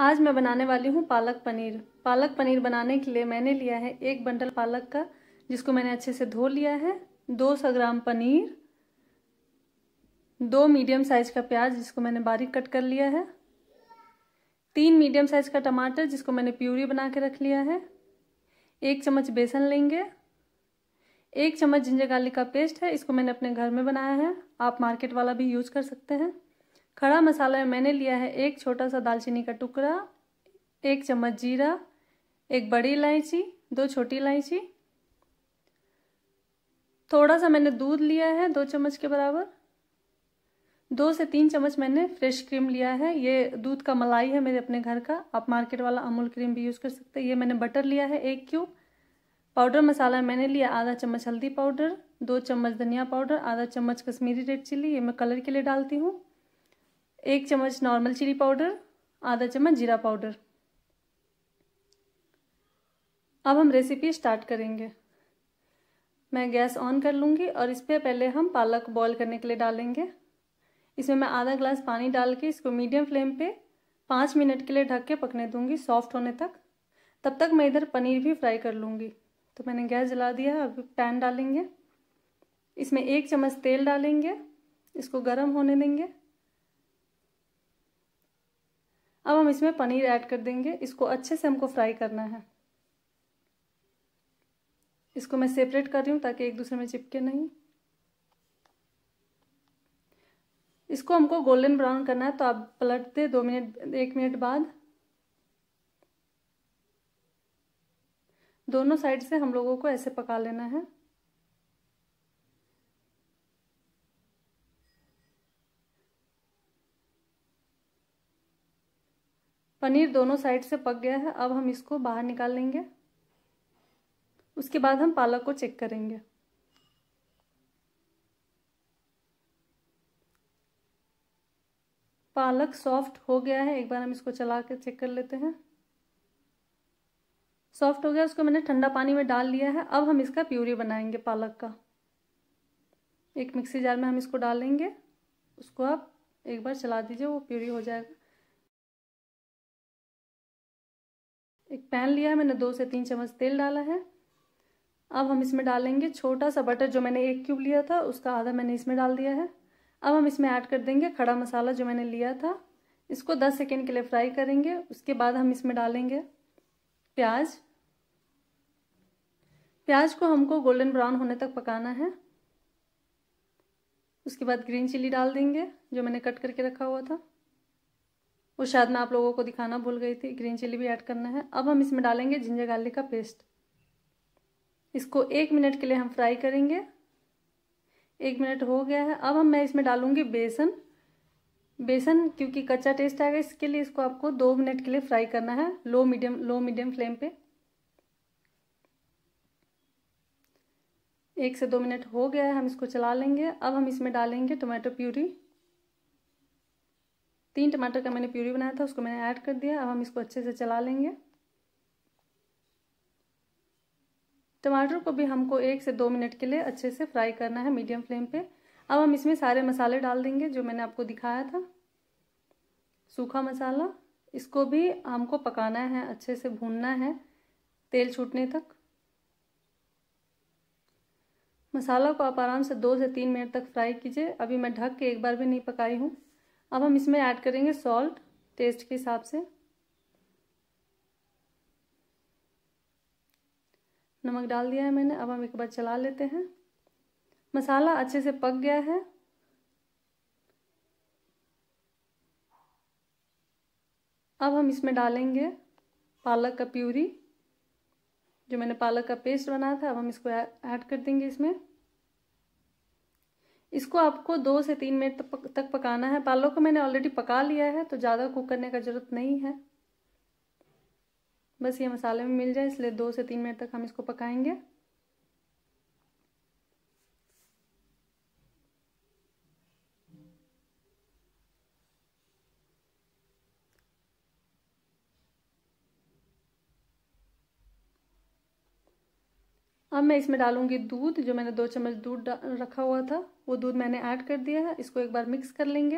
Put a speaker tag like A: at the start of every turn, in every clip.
A: आज मैं बनाने वाली हूँ पालक पनीर पालक पनीर बनाने के लिए मैंने लिया है एक बंडल पालक का जिसको मैंने अच्छे से धो लिया है दो सौ ग्राम पनीर दो मीडियम साइज का प्याज जिसको मैंने बारीक कट कर लिया है तीन मीडियम साइज का टमाटर जिसको मैंने प्यूरी बना के रख लिया है एक चम्मच बेसन लेंगे एक चम्मच जिंजर गार्लिक का पेस्ट है इसको मैंने अपने घर में बनाया है आप मार्केट वाला भी यूज कर सकते हैं खड़ा मसाला में मैंने लिया है एक छोटा सा दालचीनी का टुकड़ा एक चम्मच जीरा एक बड़ी इलायची दो छोटी इलायची थोड़ा सा मैंने दूध लिया है दो चम्मच के बराबर दो से तीन चम्मच मैंने फ्रेश क्रीम लिया है ये दूध का मलाई है मेरे अपने घर का आप मार्केट वाला अमूल क्रीम भी यूज़ कर सकते हैं ये मैंने बटर लिया है एक क्यूब पाउडर मसाला मैंने लिया आधा चम्मच हल्दी पाउडर दो चम्मच धनिया पाउडर आधा चम्मच कश्मीरी रेड चिल्ली ये मैं कलर के लिए डालती हूँ एक चम्मच नॉर्मल चिली पाउडर आधा चम्मच जीरा पाउडर अब हम रेसिपी स्टार्ट करेंगे मैं गैस ऑन कर लूँगी और इस पर पहले हम पालक बॉईल करने के लिए डालेंगे इसमें मैं आधा ग्लास पानी डाल के इसको मीडियम फ्लेम पे पाँच मिनट के लिए ढक के पकने दूंगी सॉफ्ट होने तक तब तक मैं इधर पनीर भी फ्राई कर लूँगी तो मैंने गैस जला दिया है अभी पैन डालेंगे इसमें एक चम्मच तेल डालेंगे इसको गर्म होने देंगे अब हम इसमें पनीर ऐड कर देंगे इसको अच्छे से हमको फ्राई करना है इसको मैं सेपरेट कर रही हूँ ताकि एक दूसरे में चिपके नहीं इसको हमको गोल्डन ब्राउन करना है तो आप पलटते दो मिनट एक मिनट बाद दोनों साइड से हम लोगों को ऐसे पका लेना है पनीर दोनों साइड से पक गया है अब हम इसको बाहर निकाल लेंगे उसके बाद हम पालक को चेक करेंगे पालक सॉफ्ट हो गया है एक बार हम इसको चला के चेक कर लेते हैं सॉफ्ट हो गया उसको मैंने ठंडा पानी में डाल लिया है अब हम इसका प्यूरी बनाएंगे पालक का एक मिक्सी जार में हम इसको डालेंगे उसको आप एक बार चला दीजिए वो प्यूरी हो जाएगा एक पैन लिया है मैंने दो से तीन चम्मच तेल डाला है अब हम इसमें डालेंगे छोटा सा बटर जो मैंने एक क्यूब लिया था उसका आधा मैंने इसमें डाल दिया है अब हम इसमें ऐड कर देंगे खड़ा मसाला जो मैंने लिया था इसको 10 सेकेंड के लिए फ्राई करेंगे उसके बाद हम इसमें डालेंगे प्याज प्याज को हमको गोल्डन ब्राउन होने तक पकाना है उसके बाद ग्रीन चिली डाल देंगे जो मैंने कट करके रखा हुआ था वो शायद मैं आप लोगों को दिखाना भूल गई थी ग्रीन चिली भी ऐड करना है अब हम इसमें डालेंगे जिंजर गार्लिक का पेस्ट इसको एक मिनट के लिए हम फ्राई करेंगे एक मिनट हो गया है अब हम मैं इसमें डालूंगी बेसन बेसन क्योंकि कच्चा टेस्ट आएगा इसके लिए इसको आपको दो मिनट के लिए फ्राई करना है low medium low medium flame पे एक से दो मिनट हो गया है हम इसको चला लेंगे अब हम इसमें डालेंगे टोमेटो प्यूरी तीन टमाटर का मैंने प्यूरी बनाया था उसको मैंने ऐड कर दिया अब हम इसको अच्छे से चला लेंगे टमाटर को भी हमको एक से दो मिनट के लिए अच्छे से फ्राई करना है मीडियम फ्लेम पे अब हम इसमें सारे मसाले डाल देंगे जो मैंने आपको दिखाया था सूखा मसाला इसको भी हमको पकाना है अच्छे से भूनना है तेल छूटने तक मसाला को आप आराम से दो से तीन मिनट तक फ्राई कीजिए अभी मैं ढक के एक बार भी नहीं पकाई हूँ अब हम इसमें ऐड करेंगे सॉल्ट टेस्ट के हिसाब से नमक डाल दिया है मैंने अब हम एक बार चला लेते हैं मसाला अच्छे से पक गया है अब हम इसमें डालेंगे पालक का प्यूरी जो मैंने पालक का पेस्ट बनाया था अब हम इसको ऐड कर देंगे इसमें इसको आपको दो से तीन मिनट तक पकाना है पालों को मैंने ऑलरेडी पका लिया है तो ज़्यादा कुक करने का ज़रूरत नहीं है बस ये मसाले में मिल जाए इसलिए दो से तीन मिनट तक हम इसको पकाएंगे अब मैं इसमें डालूंगी दूध जो मैंने दो चम्मच दूध रखा हुआ था वो दूध मैंने ऐड कर दिया है इसको एक बार मिक्स कर लेंगे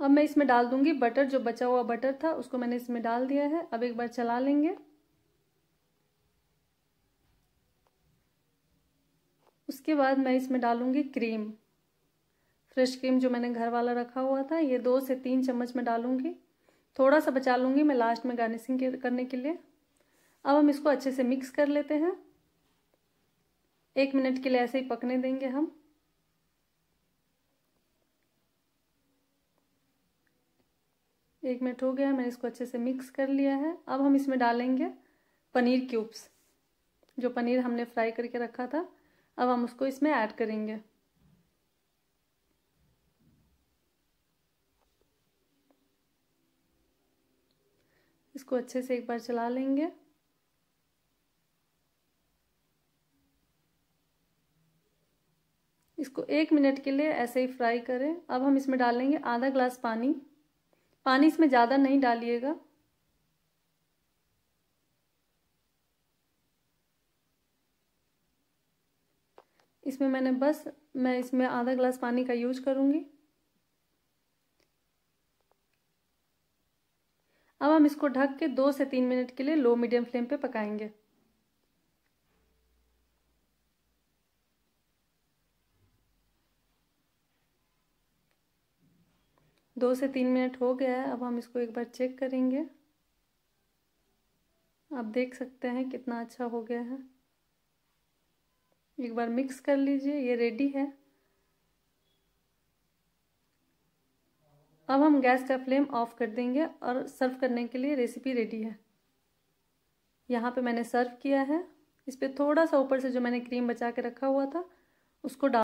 A: अब मैं इसमें डाल दूंगी बटर जो बचा हुआ बटर था उसको मैंने इसमें डाल दिया है अब एक बार चला लेंगे इसके बाद मैं इसमें डालूंगी क्रीम फ्रेश क्रीम जो मैंने घर वाला रखा हुआ था ये दो से तीन चम्मच में डालूंगी थोड़ा सा बचा लूँगी मैं लास्ट में गार्निशिंग करने के लिए अब हम इसको अच्छे से मिक्स कर लेते हैं एक मिनट के लिए ऐसे ही पकने देंगे हम एक मिनट हो गया मैंने इसको अच्छे से मिक्स कर लिया है अब हम इसमें डालेंगे पनीर क्यूब्स जो पनीर हमने फ्राई करके रखा था अब हम उसको इसमें ऐड करेंगे इसको अच्छे से एक बार चला लेंगे इसको एक मिनट के लिए ऐसे ही फ्राई करें अब हम इसमें डालेंगे आधा ग्लास पानी पानी इसमें ज़्यादा नहीं डालिएगा इसमें मैंने बस मैं इसमें आधा ग्लास पानी का यूज करूंगी अब हम इसको ढक के दो से तीन मिनट के लिए लो मीडियम फ्लेम पे पकाएंगे दो से तीन मिनट हो गया है अब हम इसको एक बार चेक करेंगे आप देख सकते हैं कितना अच्छा हो गया है एक बार मिक्स कर लीजिए ये रेडी है अब हम गैस का फ्लेम ऑफ कर देंगे और सर्व करने के लिए रेसिपी रेडी है यहाँ पे मैंने सर्व किया है इस पर थोड़ा सा ऊपर से जो मैंने क्रीम बचा के रखा हुआ था उसको डाल